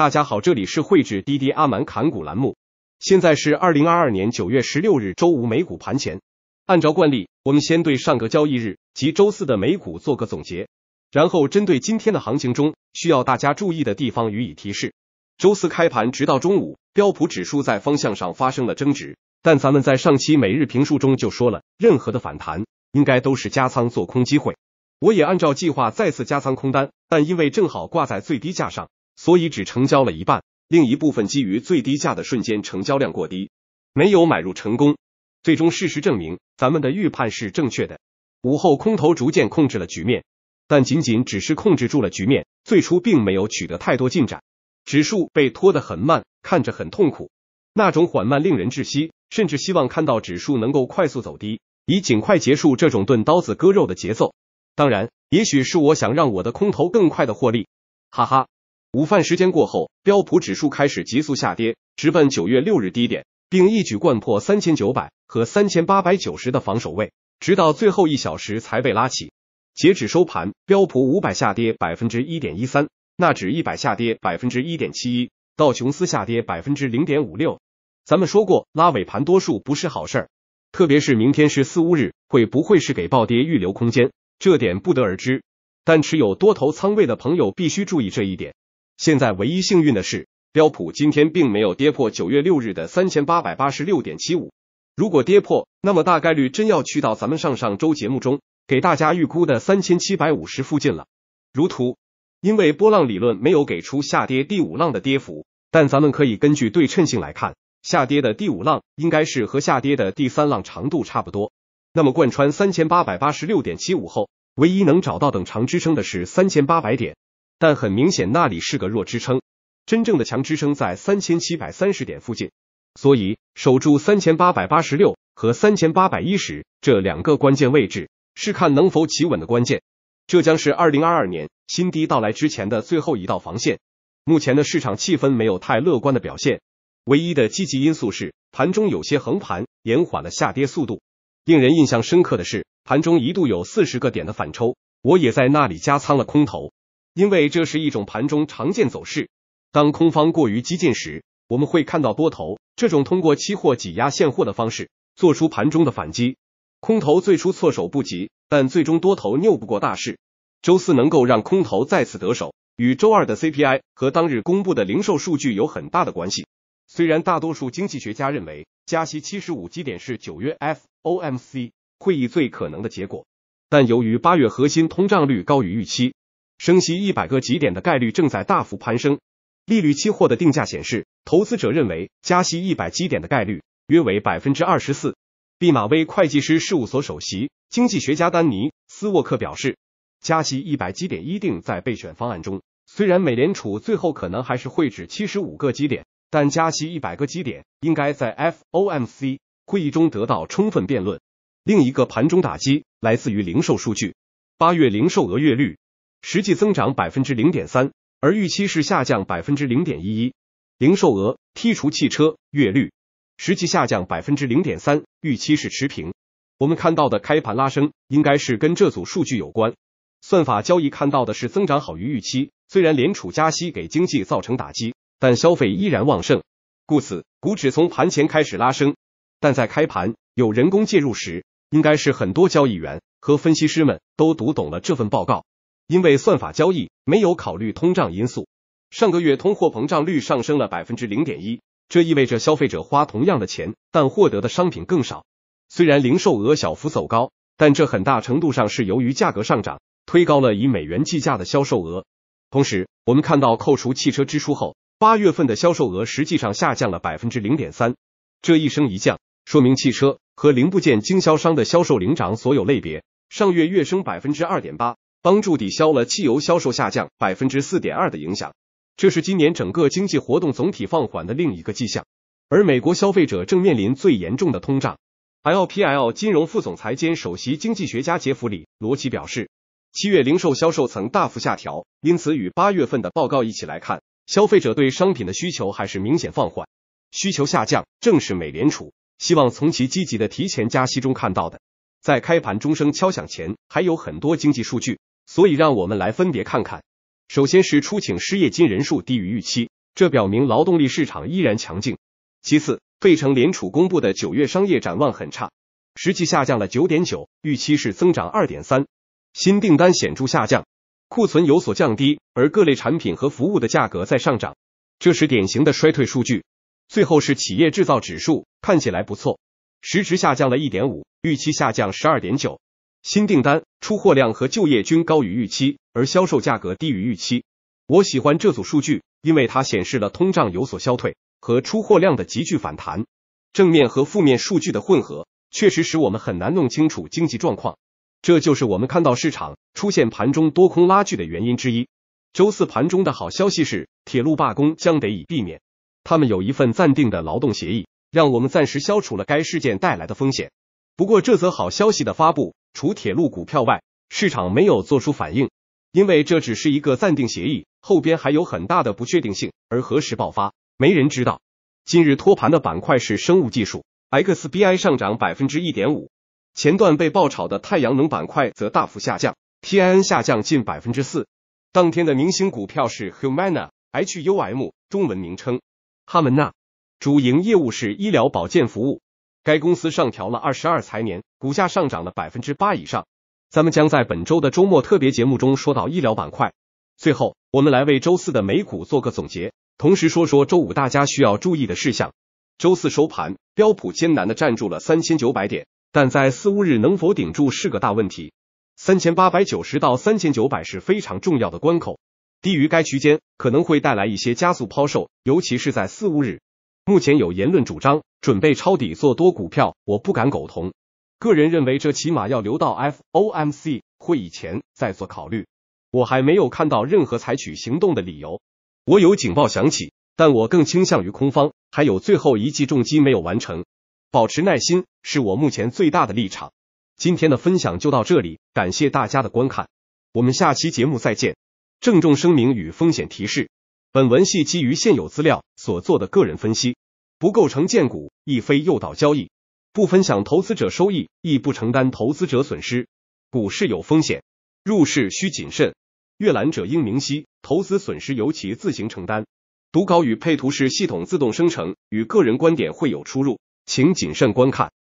大家好，这里是绘制滴滴阿蛮砍股栏目，现在是二零二二年九月十六日周五美股盘前。按照惯例，我们先对上个交易日及周四的美股做个总结，然后针对今天的行情中需要大家注意的地方予以提示。周四开盘直到中午，标普指数在方向上发生了争执，但咱们在上期每日评述中就说了，任何的反弹应该都是加仓做空机会。我也按照计划再次加仓空单，但因为正好挂在最低价上。所以只成交了一半，另一部分基于最低价的瞬间成交量过低，没有买入成功。最终事实证明，咱们的预判是正确的。午后空头逐渐控制了局面，但仅仅只是控制住了局面，最初并没有取得太多进展，指数被拖得很慢，看着很痛苦，那种缓慢令人窒息，甚至希望看到指数能够快速走低，以尽快结束这种钝刀子割肉的节奏。当然，也许是我想让我的空头更快的获利，哈哈。午饭时间过后，标普指数开始急速下跌，直奔九月六日低点，并一举贯破三千九百和三千八百九十的防守位，直到最后一小时才被拉起。截止收盘，标普五百下跌百分之一点一三，纳指一百下跌百分之一点七一，道琼斯下跌百分之零点五六。咱们说过，拉尾盘多数不是好事，特别是明天是四乌日，会不会是给暴跌预留空间？这点不得而知。但持有多头仓位的朋友必须注意这一点。现在唯一幸运的是，标普今天并没有跌破九月六日的三千八百八十六点七五。如果跌破，那么大概率真要去到咱们上上周节目中给大家预估的三千七百五十附近了。如图，因为波浪理论没有给出下跌第五浪的跌幅，但咱们可以根据对称性来看，下跌的第五浪应该是和下跌的第三浪长度差不多。那么贯穿三千八百八十六点七五后，唯一能找到等长支撑的是三千八百点。但很明显，那里是个弱支撑，真正的强支撑在三千七百三十点附近。所以，守住三千八百八十六和三千八百一十这两个关键位置是看能否企稳的关键。这将是二零二二年新低到来之前的最后一道防线。目前的市场气氛没有太乐观的表现，唯一的积极因素是盘中有些横盘，延缓了下跌速度。令人印象深刻的是，盘中一度有四十个点的反抽，我也在那里加仓了空头。因为这是一种盘中常见走势。当空方过于激进时，我们会看到多头这种通过期货挤压现货的方式做出盘中的反击。空头最初措手不及，但最终多头拗不过大势。周四能够让空头再次得手，与周二的 CPI 和当日公布的零售数据有很大的关系。虽然大多数经济学家认为加息七十五基点是九月 FOMC 会议最可能的结果，但由于八月核心通胀率高于预期。升息一百个基点的概率正在大幅攀升。利率期货的定价显示，投资者认为加息一百基点的概率约为百分之二十四。毕马威会计师事务所首席经济学家丹尼斯沃克表示，加息一百基点一定在备选方案中。虽然美联储最后可能还是会指七十五个基点，但加息一百个基点应该在 FOMC 会议中得到充分辩论。另一个盘中打击来自于零售数据，八月零售额月率。实际增长百分之零点三，而预期是下降百分之零点一一。零售额剔除汽车月率，实际下降百分之零点三，预期是持平。我们看到的开盘拉升，应该是跟这组数据有关。算法交易看到的是增长好于预期，虽然联储加息给经济造成打击，但消费依然旺盛，故此股指从盘前开始拉升。但在开盘有人工介入时，应该是很多交易员和分析师们都读懂了这份报告。因为算法交易没有考虑通胀因素，上个月通货膨胀率上升了百分之零点一，这意味着消费者花同样的钱，但获得的商品更少。虽然零售额小幅走高，但这很大程度上是由于价格上涨推高了以美元计价的销售额。同时，我们看到扣除汽车支出后，八月份的销售额实际上下降了百分之零点三。这一升一降说明汽车和零部件经销商的销售领涨所有类别，上月月升百分之二点八。帮助抵消了汽油销售下降百分之四点二的影响，这是今年整个经济活动总体放缓的另一个迹象。而美国消费者正面临最严重的通胀。LPL 金融副总裁兼首席经济学家杰弗里·罗奇表示，七月零售销售曾大幅下调，因此与八月份的报告一起来看，消费者对商品的需求还是明显放缓。需求下降正是美联储希望从其积极的提前加息中看到的。在开盘钟声敲响前，还有很多经济数据。所以让我们来分别看看，首先是出请失业金人数低于预期，这表明劳动力市场依然强劲。其次，费城联储公布的九月商业展望很差，实际下降了九点九，预期是增长二点三。新订单显著下降，库存有所降低，而各类产品和服务的价格在上涨，这是典型的衰退数据。最后是企业制造指数看起来不错，时值下降了一点五，预期下降十二点九。新订单、出货量和就业均高于预期，而销售价格低于预期。我喜欢这组数据，因为它显示了通胀有所消退和出货量的急剧反弹。正面和负面数据的混合确实使我们很难弄清楚经济状况，这就是我们看到市场出现盘中多空拉锯的原因之一。周四盘中的好消息是，铁路罢工将得以避免，他们有一份暂定的劳动协议，让我们暂时消除了该事件带来的风险。不过，这则好消息的发布。除铁路股票外，市场没有做出反应，因为这只是一个暂定协议，后边还有很大的不确定性，而何时爆发，没人知道。今日托盘的板块是生物技术，XBI 上涨百分之一点五，前段被爆炒的太阳能板块则大幅下降，TIN 下降近百分之四。当天的明星股票是 Humana HUM，中文名称哈门纳，主营业务是医疗保健服务。该公司上调了二十二财年，股价上涨了百分之八以上。咱们将在本周的周末特别节目中说到医疗板块。最后，我们来为周四的美股做个总结，同时说说周五大家需要注意的事项。周四收盘，标普艰难的站住了三千九百点，但在四五日能否顶住是个大问题。三千八百九十到三千九百是非常重要的关口，低于该区间可能会带来一些加速抛售，尤其是在四五日。目前有言论主张。准备抄底做多股票，我不敢苟同。个人认为，这起码要留到 FOMC 会议前再做考虑。我还没有看到任何采取行动的理由。我有警报响起，但我更倾向于空方。还有最后一记重击没有完成，保持耐心是我目前最大的立场。今天的分享就到这里，感谢大家的观看，我们下期节目再见。郑重声明与风险提示：本文系基于现有资料所做的个人分析。不构成荐股，亦非诱导交易，不分享投资者收益，亦不承担投资者损失。股市有风险，入市需谨慎。阅览者应明晰，投资损失由其自行承担。读稿与配图是系统自动生成，与个人观点会有出入，请谨慎观看。